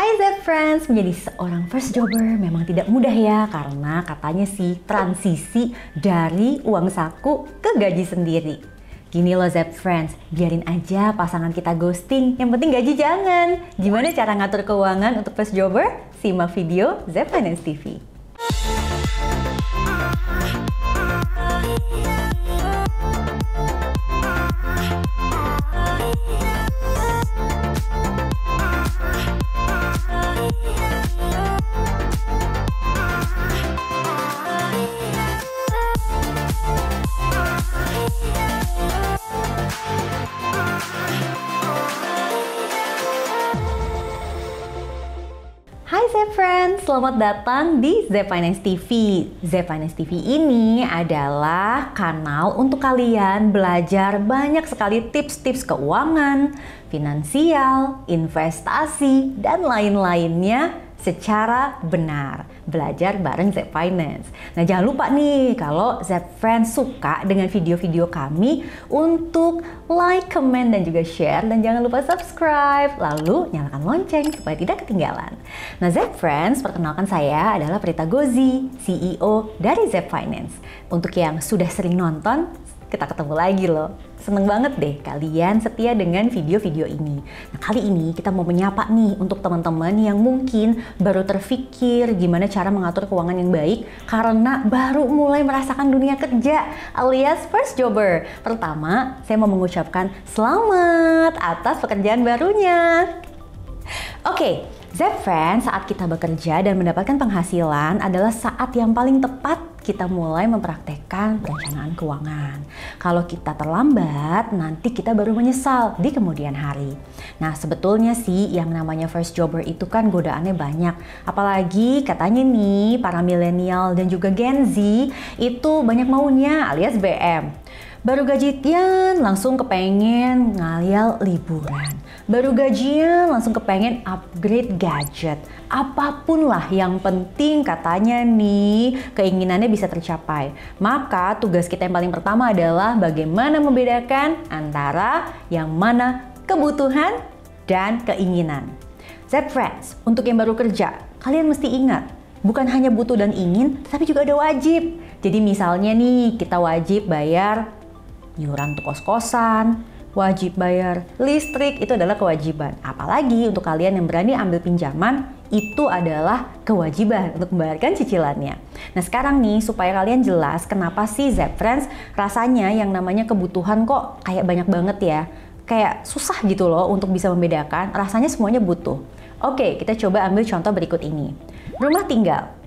Hai Zep Friends, menjadi seorang first jobber memang tidak mudah ya karena katanya sih transisi dari uang saku ke gaji sendiri. Gini loh Zep Friends, biarin aja pasangan kita ghosting, yang penting gaji jangan. Gimana cara ngatur keuangan untuk first jobber? Simak video Zep Finance TV. Selamat datang di Z Finance TV. Z Finance TV ini adalah kanal untuk kalian belajar banyak sekali tips-tips keuangan, finansial, investasi, dan lain-lainnya secara benar. Belajar bareng Zep Finance. Nah, jangan lupa nih kalau Zep Friends suka dengan video-video kami untuk like, comment, dan juga share. Dan jangan lupa subscribe. Lalu nyalakan lonceng supaya tidak ketinggalan. Nah, Zep Friends, perkenalkan saya adalah Prita Gozi, CEO dari Zep Finance. Untuk yang sudah sering nonton, kita ketemu lagi loh. Seneng banget deh kalian setia dengan video-video ini. Nah kali ini kita mau menyapa nih untuk teman-teman yang mungkin baru terfikir gimana cara mengatur keuangan yang baik karena baru mulai merasakan dunia kerja alias first jobber. Pertama, saya mau mengucapkan selamat atas pekerjaan barunya. Oke, okay, Zep friend, saat kita bekerja dan mendapatkan penghasilan adalah saat yang paling tepat kita mulai mempraktekkan perencanaan keuangan. Kalau kita terlambat, nanti kita baru menyesal di kemudian hari. Nah, sebetulnya sih yang namanya first jobber itu kan godaannya banyak. Apalagi katanya nih para milenial dan juga Gen Z itu banyak maunya alias BM. Baru gajian langsung kepengen ngalial liburan. Baru gajinya langsung kepengen upgrade gadget. Apapun lah yang penting katanya nih keinginannya bisa tercapai. Maka tugas kita yang paling pertama adalah bagaimana membedakan antara yang mana kebutuhan dan keinginan. Zep friends, untuk yang baru kerja, kalian mesti ingat bukan hanya butuh dan ingin, tapi juga ada wajib. Jadi misalnya nih kita wajib bayar iuran untuk kos-kosan, wajib bayar listrik itu adalah kewajiban. Apalagi untuk kalian yang berani ambil pinjaman itu adalah kewajiban untuk membayarkan cicilannya. Nah sekarang nih supaya kalian jelas kenapa sih Zep Friends rasanya yang namanya kebutuhan kok kayak banyak banget ya. Kayak susah gitu loh untuk bisa membedakan rasanya semuanya butuh. Oke kita coba ambil contoh berikut ini. Rumah tinggal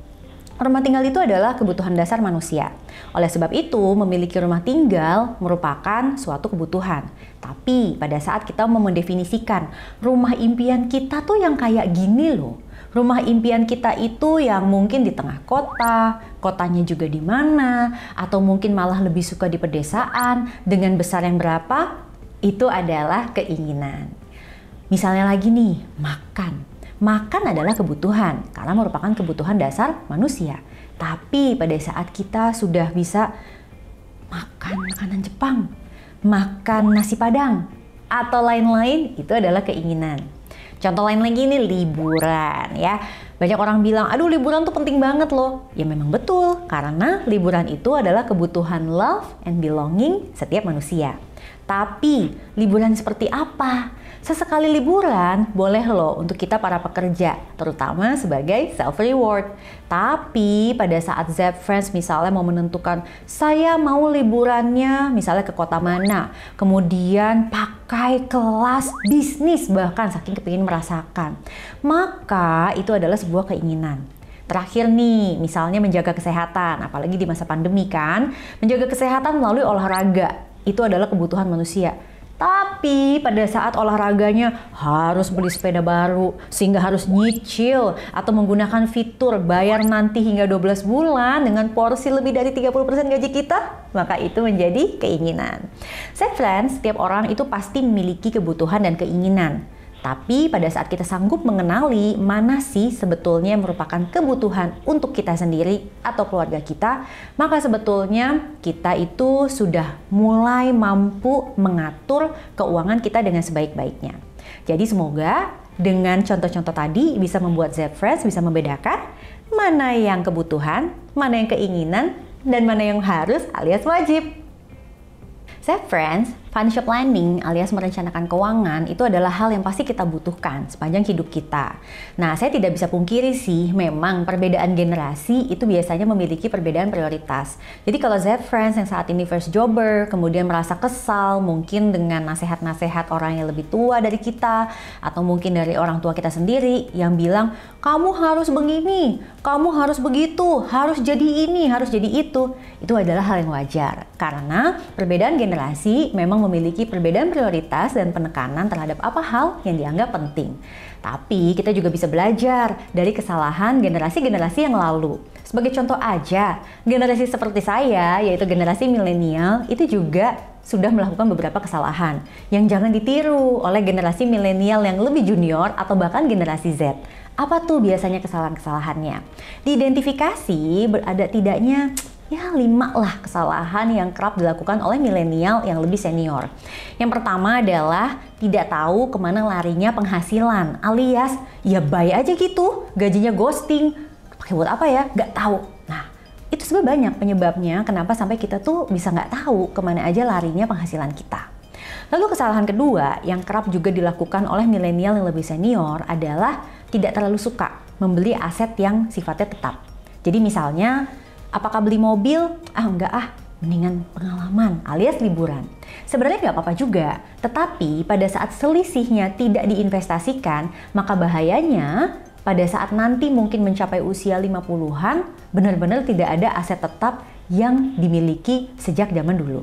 Rumah tinggal itu adalah kebutuhan dasar manusia. Oleh sebab itu, memiliki rumah tinggal merupakan suatu kebutuhan. Tapi pada saat kita mau mendefinisikan rumah impian kita tuh yang kayak gini loh. Rumah impian kita itu yang mungkin di tengah kota, kotanya juga di mana, atau mungkin malah lebih suka di pedesaan, dengan besar yang berapa, itu adalah keinginan. Misalnya lagi nih, makan Makan adalah kebutuhan karena merupakan kebutuhan dasar manusia. Tapi pada saat kita sudah bisa makan makanan Jepang, makan nasi padang, atau lain-lain, itu adalah keinginan. Contoh lain lagi ini liburan ya. Banyak orang bilang, aduh liburan tuh penting banget loh. Ya memang betul, karena liburan itu adalah kebutuhan love and belonging setiap manusia. Tapi liburan seperti apa? Sesekali liburan boleh loh untuk kita para pekerja, terutama sebagai self reward. Tapi pada saat Zep Friends misalnya mau menentukan saya mau liburannya misalnya ke kota mana, kemudian pakai kelas bisnis bahkan saking kepingin merasakan. Maka itu adalah sebuah keinginan. Terakhir nih, misalnya menjaga kesehatan, apalagi di masa pandemi kan, menjaga kesehatan melalui olahraga itu adalah kebutuhan manusia tapi pada saat olahraganya harus beli sepeda baru sehingga harus nyicil atau menggunakan fitur bayar nanti hingga 12 bulan dengan porsi lebih dari 30% gaji kita, maka itu menjadi keinginan. Saya friends, setiap orang itu pasti memiliki kebutuhan dan keinginan. Tapi pada saat kita sanggup mengenali mana sih sebetulnya merupakan kebutuhan untuk kita sendiri atau keluarga kita, maka sebetulnya kita itu sudah mulai mampu mengatur keuangan kita dengan sebaik-baiknya. Jadi semoga dengan contoh-contoh tadi bisa membuat Friends bisa membedakan mana yang kebutuhan, mana yang keinginan, dan mana yang harus alias wajib. Friends. Financial planning alias merencanakan keuangan itu adalah hal yang pasti kita butuhkan sepanjang hidup kita. Nah, saya tidak bisa pungkiri sih, memang perbedaan generasi itu biasanya memiliki perbedaan prioritas. Jadi kalau Z friends yang saat ini first jobber, kemudian merasa kesal mungkin dengan nasihat-nasihat orang yang lebih tua dari kita atau mungkin dari orang tua kita sendiri yang bilang, "Kamu harus begini, kamu harus begitu, harus jadi ini, harus jadi itu." Itu adalah hal yang wajar karena perbedaan generasi memang memiliki perbedaan prioritas dan penekanan terhadap apa hal yang dianggap penting. Tapi kita juga bisa belajar dari kesalahan generasi-generasi yang lalu. Sebagai contoh aja, generasi seperti saya, yaitu generasi milenial, itu juga sudah melakukan beberapa kesalahan yang jangan ditiru oleh generasi milenial yang lebih junior atau bahkan generasi Z. Apa tuh biasanya kesalahan-kesalahannya? Diidentifikasi berada tidaknya ya lima lah kesalahan yang kerap dilakukan oleh milenial yang lebih senior. Yang pertama adalah tidak tahu kemana larinya penghasilan alias ya bay aja gitu gajinya ghosting pakai buat apa ya nggak tahu. Nah itu sebenarnya banyak penyebabnya kenapa sampai kita tuh bisa nggak tahu kemana aja larinya penghasilan kita. Lalu kesalahan kedua yang kerap juga dilakukan oleh milenial yang lebih senior adalah tidak terlalu suka membeli aset yang sifatnya tetap. Jadi misalnya Apakah beli mobil? Ah enggak ah, mendingan pengalaman alias liburan. Sebenarnya nggak apa-apa juga, tetapi pada saat selisihnya tidak diinvestasikan, maka bahayanya pada saat nanti mungkin mencapai usia 50-an, benar-benar tidak ada aset tetap yang dimiliki sejak zaman dulu.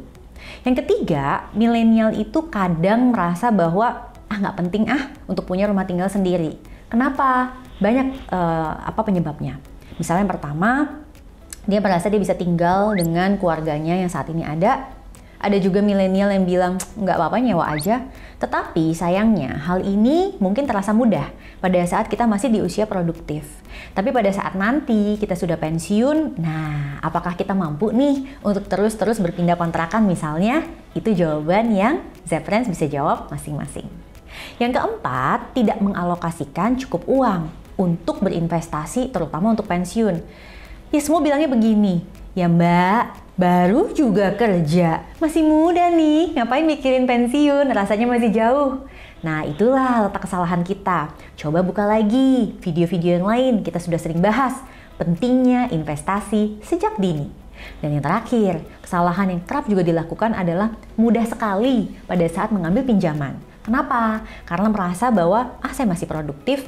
Yang ketiga, milenial itu kadang merasa bahwa ah nggak penting ah untuk punya rumah tinggal sendiri. Kenapa? Banyak uh, apa penyebabnya? Misalnya yang pertama, dia merasa dia bisa tinggal dengan keluarganya yang saat ini ada. Ada juga milenial yang bilang, nggak apa-apa nyewa aja. Tetapi sayangnya, hal ini mungkin terasa mudah pada saat kita masih di usia produktif. Tapi pada saat nanti kita sudah pensiun, nah apakah kita mampu nih untuk terus-terus berpindah kontrakan misalnya? Itu jawaban yang Zeprens bisa jawab masing-masing. Yang keempat, tidak mengalokasikan cukup uang untuk berinvestasi terutama untuk pensiun. Ya semua bilangnya begini, ya mbak, baru juga kerja. Masih muda nih, ngapain mikirin pensiun, rasanya masih jauh. Nah itulah letak kesalahan kita. Coba buka lagi video-video yang lain, kita sudah sering bahas. Pentingnya investasi sejak dini. Dan yang terakhir, kesalahan yang kerap juga dilakukan adalah mudah sekali pada saat mengambil pinjaman. Kenapa? Karena merasa bahwa, ah saya masih produktif,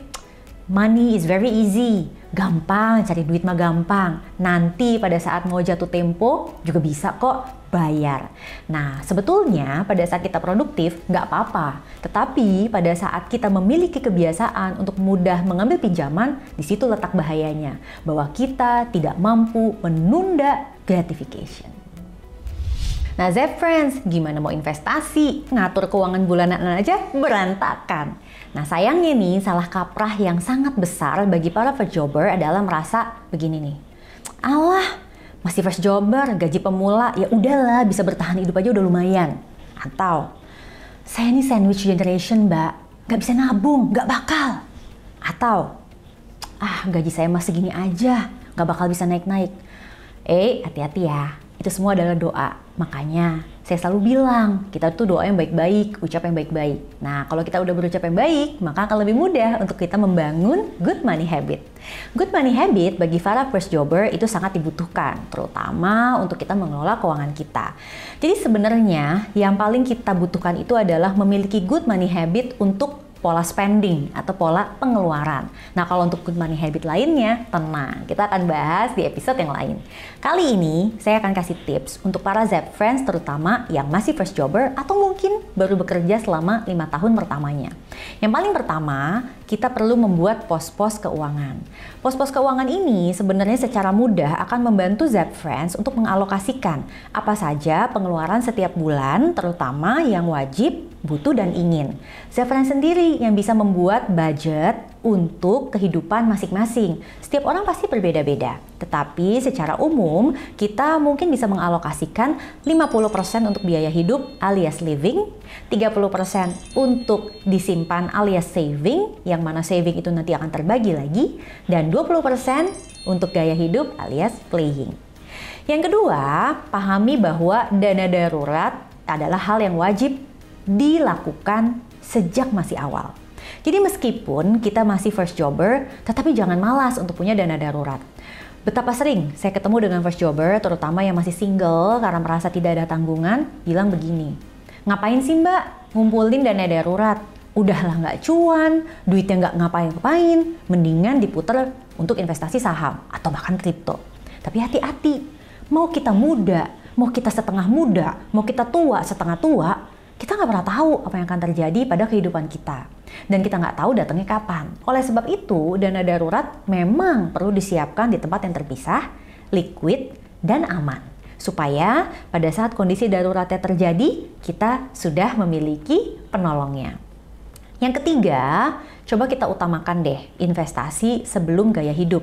money is very easy, gampang cari duit mah gampang. Nanti pada saat mau jatuh tempo juga bisa kok bayar. Nah, sebetulnya pada saat kita produktif nggak apa-apa. Tetapi pada saat kita memiliki kebiasaan untuk mudah mengambil pinjaman, di situ letak bahayanya. Bahwa kita tidak mampu menunda gratification. Nah, Zep Friends, gimana mau investasi? Ngatur keuangan bulanan aja berantakan. Nah sayangnya nih salah kaprah yang sangat besar bagi para first jobber adalah merasa begini nih. Allah masih first jobber, gaji pemula, ya udahlah bisa bertahan hidup aja udah lumayan. Atau saya ini sandwich generation mbak, gak bisa nabung, gak bakal. Atau ah gaji saya masih segini aja, gak bakal bisa naik-naik. Eh hati-hati ya, itu semua adalah doa. Makanya saya selalu bilang, kita tuh doa yang baik-baik, ucap yang baik-baik. Nah, kalau kita udah berucap yang baik, maka akan lebih mudah untuk kita membangun good money habit. Good money habit bagi para first jobber itu sangat dibutuhkan, terutama untuk kita mengelola keuangan kita. Jadi sebenarnya yang paling kita butuhkan itu adalah memiliki good money habit untuk pola spending atau pola pengeluaran. Nah, kalau untuk good money habit lainnya, tenang, kita akan bahas di episode yang lain. Kali ini, saya akan kasih tips untuk para Zep Friends terutama yang masih first jobber atau mungkin baru bekerja selama lima tahun pertamanya. Yang paling pertama, kita perlu membuat pos-pos keuangan. Pos-pos keuangan ini sebenarnya secara mudah akan membantu Zap Friends untuk mengalokasikan apa saja pengeluaran setiap bulan, terutama yang wajib, butuh, dan ingin. Zap Friends sendiri yang bisa membuat budget untuk kehidupan masing-masing. Setiap orang pasti berbeda-beda. Tetapi secara umum, kita mungkin bisa mengalokasikan 50% untuk biaya hidup alias living, 30% untuk disimpan alias saving, yang mana saving itu nanti akan terbagi lagi, dan 20% untuk gaya hidup alias playing. Yang kedua, pahami bahwa dana darurat adalah hal yang wajib dilakukan sejak masih awal. Jadi meskipun kita masih first jobber, tetapi jangan malas untuk punya dana darurat. Betapa sering saya ketemu dengan first jobber, terutama yang masih single karena merasa tidak ada tanggungan, bilang begini, ngapain sih mbak ngumpulin dana darurat? Udahlah nggak cuan, duitnya nggak ngapain-ngapain, mendingan diputar untuk investasi saham atau bahkan kripto. Tapi hati-hati, mau kita muda, mau kita setengah muda, mau kita tua setengah tua, kita nggak pernah tahu apa yang akan terjadi pada kehidupan kita. Dan kita nggak tahu datangnya kapan. Oleh sebab itu, dana darurat memang perlu disiapkan di tempat yang terpisah, liquid, dan aman. Supaya pada saat kondisi daruratnya terjadi, kita sudah memiliki penolongnya. Yang ketiga, coba kita utamakan deh investasi sebelum gaya hidup.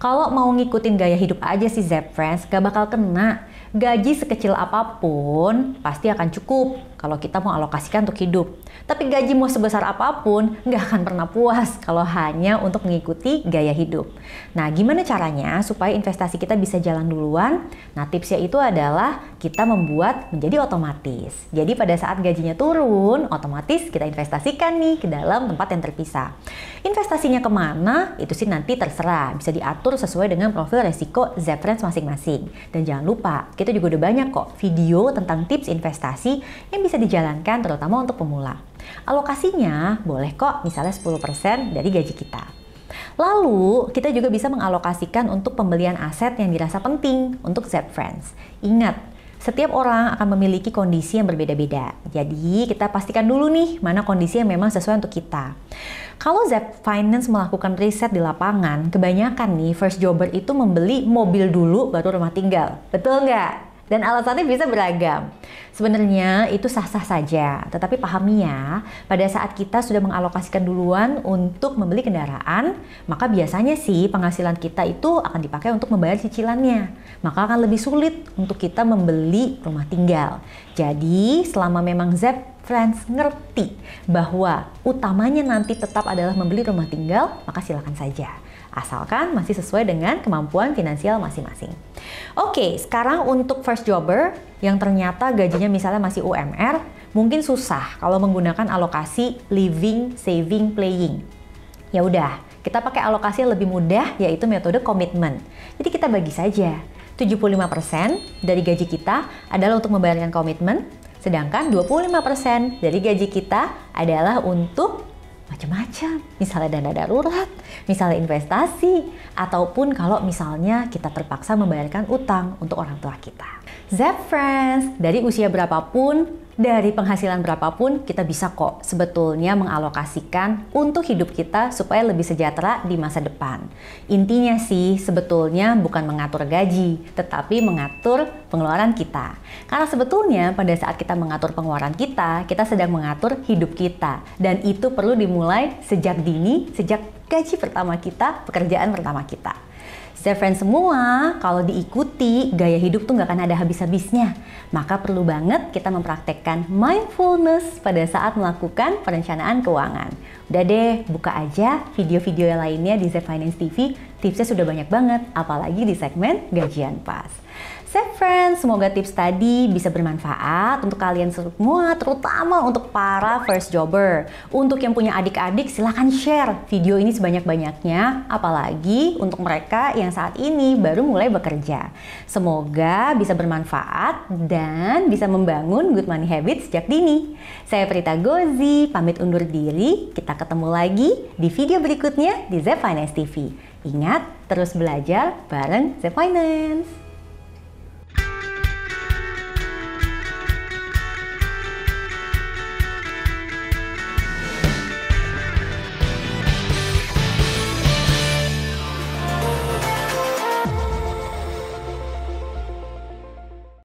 Kalau mau ngikutin gaya hidup aja sih Zep Friends, gak bakal kena. Gaji sekecil apapun pasti akan cukup kalau kita mau alokasikan untuk hidup. Tapi gaji mau sebesar apapun nggak akan pernah puas kalau hanya untuk mengikuti gaya hidup. Nah, gimana caranya supaya investasi kita bisa jalan duluan? Nah, tipsnya itu adalah kita membuat menjadi otomatis. Jadi pada saat gajinya turun, otomatis kita investasikan nih ke dalam tempat yang terpisah. Investasinya kemana? Itu sih nanti terserah, bisa diatur sesuai dengan profil resiko Zefriends masing-masing. Dan jangan lupa, kita itu juga udah banyak kok video tentang tips investasi yang bisa dijalankan terutama untuk pemula. Alokasinya boleh kok misalnya 10% dari gaji kita. Lalu, kita juga bisa mengalokasikan untuk pembelian aset yang dirasa penting untuk Z Friends. Ingat, setiap orang akan memiliki kondisi yang berbeda-beda. Jadi, kita pastikan dulu nih mana kondisi yang memang sesuai untuk kita. Kalau Zep Finance melakukan riset di lapangan, kebanyakan nih first jobber itu membeli mobil dulu baru rumah tinggal. Betul nggak? dan alasannya bisa beragam. Sebenarnya itu sah-sah saja, tetapi pahami ya, pada saat kita sudah mengalokasikan duluan untuk membeli kendaraan, maka biasanya sih penghasilan kita itu akan dipakai untuk membayar cicilannya. Maka akan lebih sulit untuk kita membeli rumah tinggal. Jadi, selama memang Zep Friends ngerti bahwa utamanya nanti tetap adalah membeli rumah tinggal, maka silakan saja asalkan masih sesuai dengan kemampuan finansial masing-masing. Oke, sekarang untuk first jobber yang ternyata gajinya misalnya masih UMR, mungkin susah kalau menggunakan alokasi living, saving, playing. Ya udah, kita pakai alokasi yang lebih mudah yaitu metode komitmen. Jadi kita bagi saja. 75% dari gaji kita adalah untuk membayarkan komitmen, sedangkan 25% dari gaji kita adalah untuk macam-macam. Misalnya dana darurat, misalnya investasi, ataupun kalau misalnya kita terpaksa membayarkan utang untuk orang tua kita. Zep Friends, dari usia berapapun, dari penghasilan berapapun kita bisa kok sebetulnya mengalokasikan untuk hidup kita supaya lebih sejahtera di masa depan. Intinya sih sebetulnya bukan mengatur gaji, tetapi mengatur pengeluaran kita. Karena sebetulnya pada saat kita mengatur pengeluaran kita, kita sedang mengatur hidup kita dan itu perlu dimulai sejak dini, sejak gaji pertama kita, pekerjaan pertama kita. Friend semua, kalau diikuti, gaya hidup tuh nggak akan ada habis-habisnya. Maka perlu banget kita mempraktekkan mindfulness pada saat melakukan perencanaan keuangan. Udah deh, buka aja video-video yang lainnya di Z Finance TV. Tipsnya sudah banyak banget, apalagi di segmen gajian pas. Safe friends, semoga tips tadi bisa bermanfaat untuk kalian semua, terutama untuk para first jobber. Untuk yang punya adik-adik, silahkan share video ini sebanyak-banyaknya, apalagi untuk mereka yang saat ini baru mulai bekerja. Semoga bisa bermanfaat dan bisa membangun good money habits sejak dini. Saya Prita Gozi, pamit undur diri. Kita ketemu lagi di video berikutnya di Z Finance TV. Ingat, terus belajar bareng Z Finance.